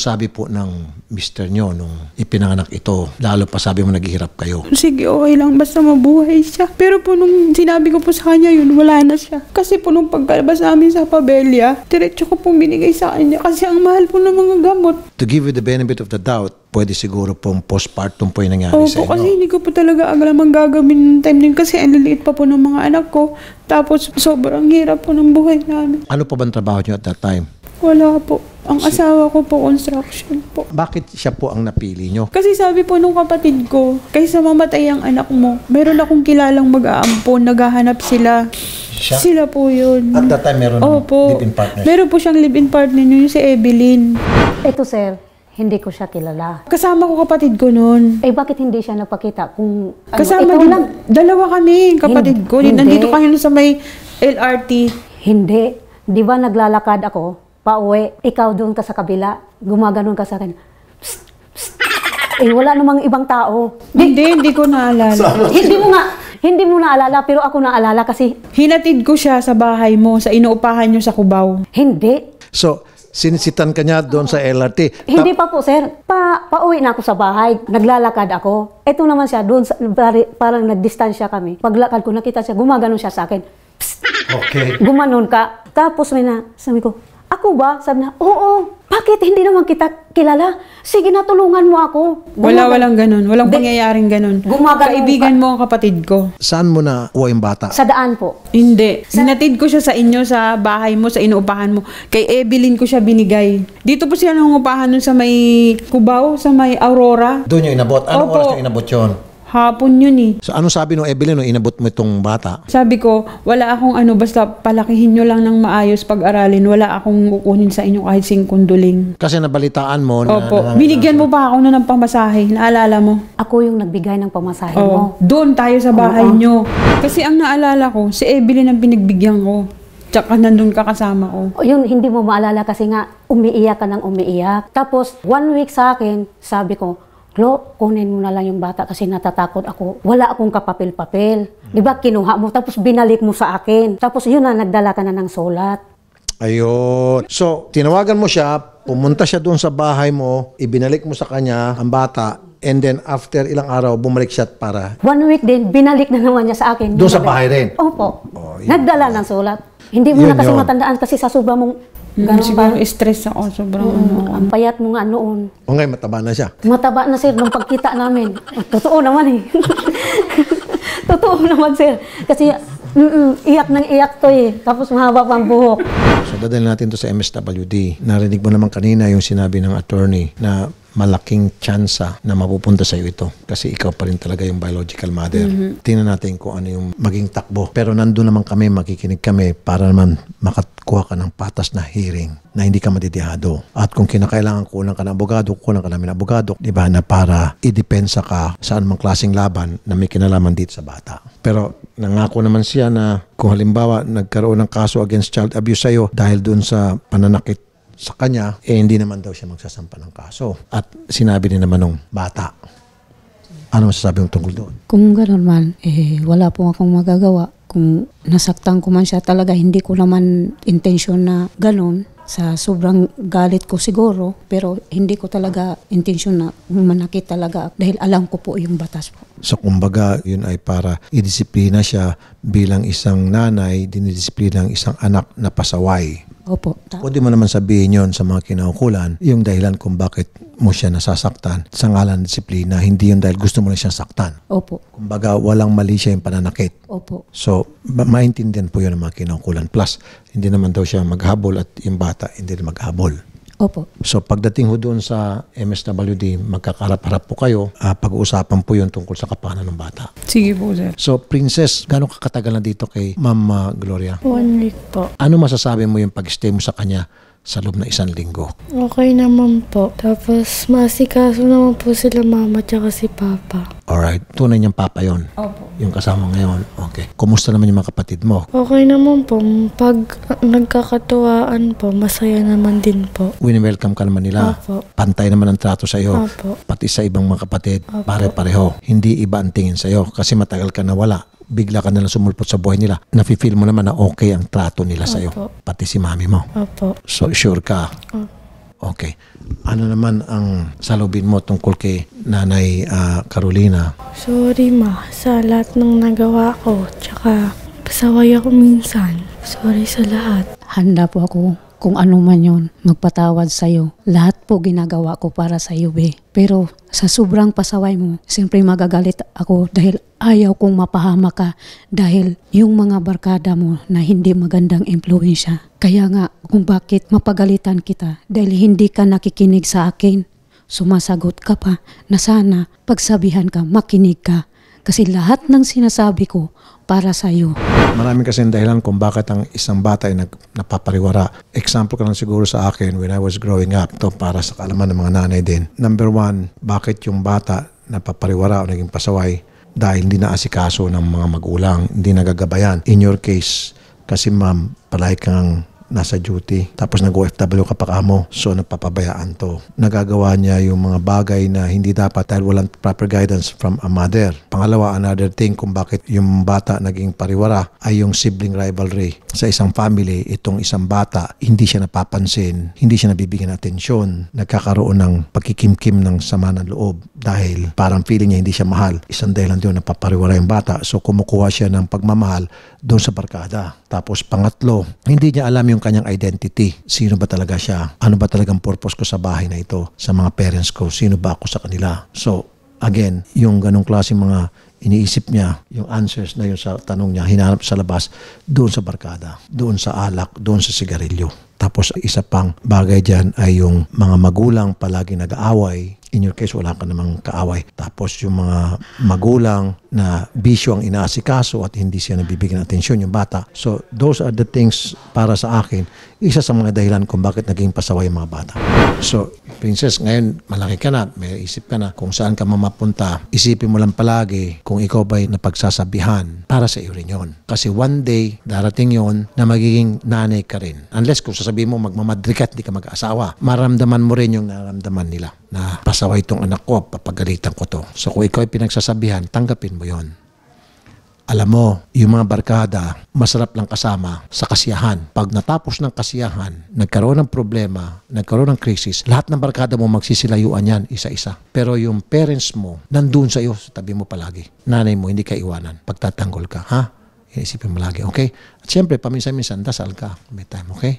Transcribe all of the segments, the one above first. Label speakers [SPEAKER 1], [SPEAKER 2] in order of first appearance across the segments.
[SPEAKER 1] sabi po ng mister nyo nung ipinanganak ito? Lalo pa sabi mo naghihirap kayo.
[SPEAKER 2] Sige, okay lang. Basta mabuhay siya. Pero po nung sinabi ko po sa kanya yun, wala na siya. Kasi po nung pagkalabas namin sa pabelya, diretso ko pong binigay sa kanya kasi ang mahal po ng mga gamot.
[SPEAKER 1] To give you the benefit of the doubt, pwede siguro pong postpartum po yung nangyari Opo, sa inyo. kasi hindi
[SPEAKER 2] ko po talaga alam ang gagawin ng time din kasi ang liliit pa po ng mga anak ko. Tapos sobrang hirap po ng buhay namin.
[SPEAKER 1] Ano pa bang trabaho nyo at that time?
[SPEAKER 2] Wala po. Ang asawa ko po, construction po.
[SPEAKER 1] Bakit siya po ang napili nyo?
[SPEAKER 2] Kasi sabi po nung kapatid ko, kaysa mamatay ang anak mo, meron akong kilalang mag-aampon, naghahanap sila. Siya? Sila po yun. At that time, meron Opo. live-in partner? Meron po siyang
[SPEAKER 3] live-in partner yun, yung si Evelyn. Ito, sir, hindi ko siya kilala. Kasama ko kapatid ko noon. Eh, bakit hindi siya nagpakita? Kung, ano, Kasama, ikaw lang. Dalawa kami, kapatid Hin- ko. Hindi. Nandito kayo sa may LRT. Hindi. Di ba naglalakad ako? pauwi, ikaw doon ka sa kabila, gumaganon ka sa akin. Eh, wala namang ibang tao. Di, hindi, hindi ko naalala. hindi mo nga, hindi mo naalala, pero
[SPEAKER 2] ako naalala kasi... Hinatid ko siya sa bahay mo, sa inuupahan niyo sa Cubao. Hindi.
[SPEAKER 1] So, sinisitan ka niya doon sa LRT? Hindi
[SPEAKER 3] pa po, sir. Pa, pauwi na ako sa bahay. Naglalakad ako. Ito naman siya, doon, sa, parang nagdistansya kami. Paglakad ko, nakita siya, gumaganon siya sa akin. Psst. Okay. Gumanon ka. Tapos may na, sabi ko, ako ba? Sabi na, oo, bakit hindi naman kita kilala? Sige na, tulungan mo ako. Wala, Gumaga-
[SPEAKER 2] walang ganun. Walang Di- pangyayaring ganun. Gumagano Kaibigan mo ang kapatid ko. Saan mo na uwa yung bata? Sa daan po. Hindi. Sinatid ko siya sa inyo, sa bahay mo, sa inuupahan mo. Kay Evelyn ko siya binigay. Dito po siya nangungupahan nun sa may Cubao, sa may Aurora.
[SPEAKER 1] Doon yung inabot. Anong Opo. oras yung inabot yun?
[SPEAKER 2] hapon yun eh.
[SPEAKER 1] So ano sabi no Evelyn no inabot mo itong bata?
[SPEAKER 2] Sabi ko, wala akong ano basta palakihin nyo lang ng maayos pag-aralin. Wala akong kukunin sa inyo kahit singkunduling.
[SPEAKER 1] Kasi nabalitaan mo na... Opo. Na, na, Binigyan mo
[SPEAKER 2] pa ako na ng pamasahe. Naalala mo? Ako yung nagbigay ng pamasahe Oo. mo. Doon tayo sa bahay Oo. nyo. Kasi ang naalala ko, si Evelyn ang pinagbigyan ko. Tsaka nandun ka kasama ko.
[SPEAKER 3] O yun, hindi mo maalala kasi nga umiiyak ka ng umiiyak. Tapos, one week sa akin, sabi ko, Lo, kunin mo na lang yung bata kasi natatakot ako. Wala akong kapapil-papil. Hmm. Di ba kinuha mo tapos binalik mo sa akin. Tapos yun na, nagdala ka na ng sulat.
[SPEAKER 1] Ayun. So, tinawagan mo siya, pumunta siya doon sa bahay mo, ibinalik mo sa kanya ang bata, and then after ilang araw, bumalik siya para...
[SPEAKER 3] One week din, binalik na naman niya sa akin. Doon sa bahay rin? Opo. Oh, Nagdala ng sulat. Hindi mo yun, na kasi yun. matandaan kasi sa sobra mong Ganun Siguro stress ako sobrang mm, ano. Ang payat mo nga noon.
[SPEAKER 1] O ngayon, mataba na siya.
[SPEAKER 3] Mataba na sir, nung pagkita namin. Ah, totoo naman eh. Totoo naman sir. Kasi mm, iyak nang iyak to eh. Tapos mahaba pang buhok.
[SPEAKER 1] So dadalhin natin to sa MSWD. Narinig mo naman kanina yung sinabi ng attorney na malaking tsansa na mapupunta sa iyo ito kasi ikaw pa rin talaga yung biological mother. Mm-hmm. Tingnan natin kung ano yung maging takbo. Pero nandoon naman kami, makikinig kami para naman makakuha ka ng patas na hearing na hindi ka matitihado. At kung kinakailangan kulang ka ng abogado, kulang ka namin ng abogado, di ba, na para idepensa ka sa anumang klaseng laban na may kinalaman dito sa bata. Pero nangako naman siya na kung halimbawa nagkaroon ng kaso against child abuse sa'yo dahil doon sa pananakit sa kanya, eh hindi naman daw siya magsasampa ng kaso. At sinabi din naman ng bata, ano masasabi mo tungkol doon?
[SPEAKER 3] Kung gano'n man, eh, wala po akong magagawa. Kung nasaktan ko man siya talaga, hindi ko naman intensyon na gano'n sa sobrang galit ko siguro, pero hindi ko talaga intensyon na manakit talaga dahil alam ko po yung batas po.
[SPEAKER 1] So kumbaga, yun ay para idisiplina siya bilang isang nanay, dinidisiplina ang isang anak na pasaway. Opo. Tama. Pwede mo naman sabihin yon sa mga kinaukulan, yung dahilan kung bakit mo siya nasasaktan sa ngalan ng disiplina, hindi yung dahil gusto mo na siyang saktan. Opo. Kumbaga, walang mali siya yung pananakit. Opo. So, ma- maintindihan po yun ng mga kinaukulan. Plus, hindi naman daw siya maghabol at yung bata hindi rin maghabol. Opo. So pagdating ho doon sa MSWD, magkakarap-harap po kayo, uh, pag-uusapan po yun tungkol sa kapakanan ng bata.
[SPEAKER 2] Sige po, sir.
[SPEAKER 1] So Princess, gano'ng kakatagal na dito kay Ma'am ah, Gloria?
[SPEAKER 3] One week po.
[SPEAKER 1] Ano masasabi mo yung pag-stay mo sa kanya? sa loob na isang linggo?
[SPEAKER 3] Okay naman po. Tapos masikaso naman po sila mama at si papa.
[SPEAKER 1] Alright. Tunay niyang papa yon. Opo. Yung kasama ngayon. Okay. Kumusta naman yung mga kapatid mo?
[SPEAKER 3] Okay naman po. Pag nagkakatuwaan po, masaya naman din po.
[SPEAKER 1] Wini-welcome ka naman nila. Opo. Pantay naman ang trato sa iyo. Opo. Pati sa ibang mga kapatid. Pare-pareho. Hindi iba ang tingin sa iyo kasi matagal ka nawala bigla ka nalang sumulpot sa buhay nila, nafe-feel mo naman na okay ang trato nila sa iyo, Opo. pati si mami mo. Opo. So sure ka. Opo. Oh. Okay. Ano naman ang salubin mo tungkol kay Nanay ah, Carolina?
[SPEAKER 3] Sorry ma sa lahat ng nagawa ko. Tsaka pasaway ako minsan. Sorry sa lahat. Handa po ako kung ano man yun, magpatawad sa'yo. Lahat po ginagawa ko para sa iyo, be. Pero sa sobrang pasaway mo, siyempre magagalit ako dahil ayaw kong mapahama ka dahil yung mga barkada mo na hindi magandang impluensya. Kaya nga, kung bakit mapagalitan kita dahil hindi ka nakikinig sa akin, sumasagot ka pa na sana pagsabihan ka, makinig ka kasi lahat ng sinasabi ko para sa iyo.
[SPEAKER 1] Marami kasi dahilan kung bakit ang isang bata ay nag, napapariwara. Example ka lang siguro sa akin when I was growing up, to para sa kaalaman ng mga nanay din. Number one, bakit yung bata napapariwara o naging pasaway dahil hindi naasikaso ng mga magulang, hindi nagagabayan. In your case, kasi ma'am, palay kang nasa duty. Tapos nag-OFW ka pa So nagpapabayaan to. Nagagawa niya yung mga bagay na hindi dapat dahil walang proper guidance from a mother. Pangalawa, another thing kung bakit yung bata naging pariwara ay yung sibling rivalry. Sa isang family, itong isang bata, hindi siya napapansin, hindi siya nabibigyan ng atensyon, nagkakaroon ng pagkikimkim ng sama ng loob dahil parang feeling niya hindi siya mahal. Isang dahilan yun, napapariwala yung bata. So kumukuha siya ng pagmamahal doon sa barkada. Tapos pangatlo, hindi niya alam yung kanyang identity. Sino ba talaga siya? Ano ba talagang purpose ko sa bahay na ito? Sa mga parents ko? Sino ba ako sa kanila? So again, yung ganong klase mga iniisip niya yung answers na yun sa tanong niya, hinanap sa labas, doon sa barkada, doon sa alak, doon sa sigarilyo. Tapos isa pang bagay dyan ay yung mga magulang palagi nag-aaway. In your case, wala ka namang kaaway. Tapos yung mga magulang na bisyo ang inaasikaso at hindi siya nabibigyan ng atensyon yung bata. So those are the things para sa akin, isa sa mga dahilan kung bakit naging pasaway yung mga bata. So Princess, ngayon malaki ka na, may isip ka na kung saan ka mamapunta. Isipin mo lang palagi kung ikaw ba'y napagsasabihan para sa iyo rin yun. Kasi one day, darating yon na magiging nanay ka rin. Unless kung sasabihin mo magmamadri ka hindi ka mag-asawa, maramdaman mo rin yung naramdaman nila na pasawa itong anak ko, papagalitan ko to. So kung ikaw ay pinagsasabihan, tanggapin mo yon alam mo, yung mga barkada, masarap lang kasama sa kasiyahan. Pag natapos ng kasiyahan, nagkaroon ng problema, nagkaroon ng krisis, lahat ng barkada mo magsisilayuan yan isa-isa. Pero yung parents mo, nandun sa iyo, sa tabi mo palagi. Nanay mo, hindi ka iwanan. Pagtatanggol ka, ha? Iisipin mo lagi, okay? At syempre, paminsan-minsan, dasal ka. May time, okay?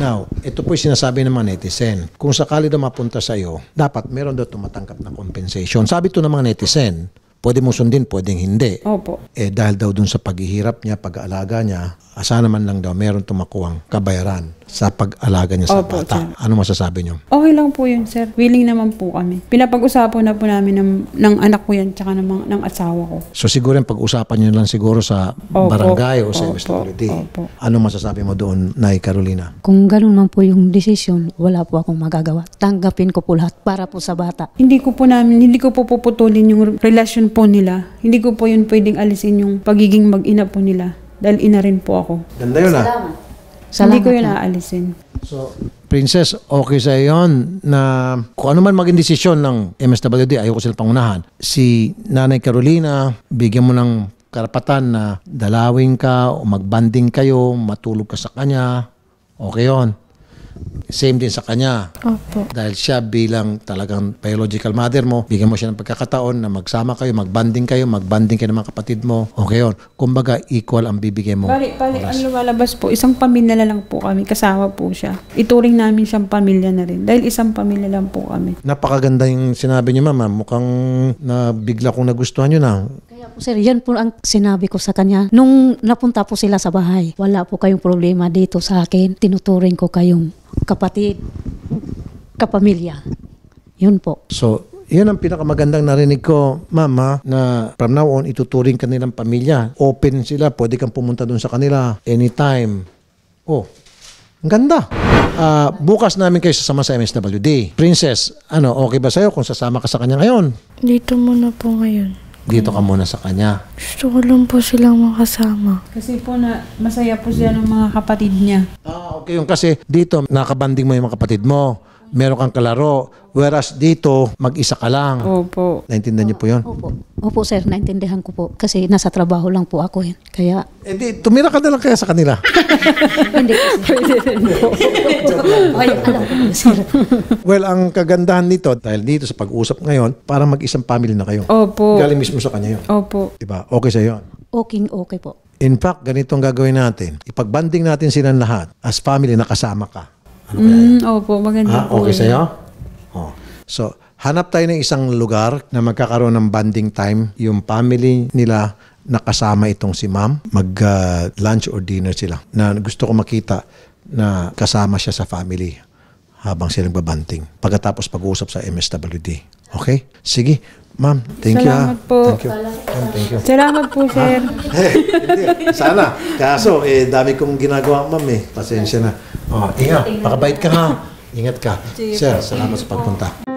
[SPEAKER 1] Now, ito po yung sinasabi ng mga netizen. Kung sakali daw mapunta sa iyo, dapat meron daw tumatanggap na compensation. Sabi to ng mga netizen, Pwede mong sundin, pwedeng hindi. Opo. Eh dahil daw dun sa paghihirap niya, pag-aalaga niya, asa naman lang daw meron tumakuhang kabayaran sa pag-alaga niya sa Opo, bata. Sir. Ano masasabi niyo?
[SPEAKER 2] Okay lang po yun, sir. Willing naman po kami. Pinapag-usapan na po namin ng, ng anak ko yan tsaka ng, ng asawa ko.
[SPEAKER 1] So siguro yung pag-usapan niyo lang siguro sa Opo, barangay o sa opo, municipality. opo. Ano masasabi mo doon, Nay Carolina?
[SPEAKER 3] Kung ganun man po yung desisyon, wala po akong magagawa. Tanggapin ko po lahat para po sa bata. Hindi ko po namin, hindi
[SPEAKER 2] ko po puputulin yung relasyon po nila. Hindi ko po yun pwedeng alisin yung pagiging mag-ina po nila. Dahil ina rin po ako. Ganda yun ah. Salamat. Salamat Hindi ko yun ah. aalisin. So,
[SPEAKER 1] Princess, okay sa yon na kung ano man maging desisyon ng MSWD, ayoko sila pangunahan. Si Nanay Carolina, bigyan mo ng karapatan na dalawin ka o magbanding kayo, matulog ka sa kanya. Okay yon. Same din sa kanya. Opo. Dahil siya bilang talagang biological mother mo, bigyan mo siya ng pagkakataon na magsama kayo, magbanding kayo, magbanding kayo ng mga kapatid mo. Okay yun. Kumbaga, equal ang bibigay mo. Bali, bali, ang
[SPEAKER 2] lumalabas po, isang pamilya na lang po kami. Kasama po siya. Ituring namin siyang pamilya na rin. Dahil isang pamilya lang po kami.
[SPEAKER 1] Napakaganda yung sinabi niyo, ma'am. Mukhang na bigla kong nagustuhan niyo na. Ah.
[SPEAKER 3] Kaya po sir, yan po ang sinabi ko sa kanya. Nung napunta po sila sa bahay, wala po kayong problema dito sa akin. Tinuturing ko kayong kapatid, kapamilya. Yun po.
[SPEAKER 1] So, yun ang pinakamagandang narinig ko, Mama, na from now on, ituturing ka nilang pamilya. Open sila, pwede kang pumunta doon sa kanila anytime. Oh, ang ganda. Uh, bukas namin kayo sasama sa MSWD. Princess, ano, okay ba sa'yo kung sasama ka sa kanya ngayon?
[SPEAKER 2] Dito muna po ngayon dito ka
[SPEAKER 1] muna sa kanya.
[SPEAKER 2] Gusto ko lang po silang makasama. Kasi po na masaya po siya ng mga kapatid niya.
[SPEAKER 1] Ah, okay. Yung kasi dito, nakabanding mo yung mga kapatid mo. Meron kang kalaro. Whereas dito, mag-isa ka lang. Opo. Naintindihan niyo po yun? Opo.
[SPEAKER 3] Opo, sir. Naintindihan ko po. Kasi nasa trabaho lang po ako yun. Eh. Kaya... Eh di,
[SPEAKER 1] tumira ka na lang kaya sa kanila.
[SPEAKER 3] Hindi kasi. Ay,
[SPEAKER 1] well, ang kagandahan nito, dahil dito sa pag-usap ngayon, parang mag-isang family na kayo. Opo. Galing mismo sa kanya yun. Opo. Diba? Okay sa yun.
[SPEAKER 3] Okay, okay po.
[SPEAKER 1] In fact, ganito ang gagawin natin. Ipagbanding natin silang lahat as family na kasama ka.
[SPEAKER 2] Ano Mm, opo, maganda Ah, po. okay yun. sa'yo?
[SPEAKER 1] So, hanap tayo ng isang lugar na magkakaroon ng bonding time. Yung family nila nakasama itong si ma'am. Mag-lunch uh, or dinner sila. Na gusto ko makita na kasama siya sa family habang sila nagbabanting. Pagkatapos pag-uusap sa MSWD. Okay? Sige, ma'am. Thank Salamat you. Ah. Salamat po. Thank you. Ma'am, thank you.
[SPEAKER 2] Salamat po, ah, sir. Ah, eh, hindi.
[SPEAKER 1] Sana. Kaso, eh, dami kong ginagawa, ma'am eh. Pasensya na. Oh, ingat. Pakabait ka ha. Ingat ka. Sir, salamat sa pagpunta.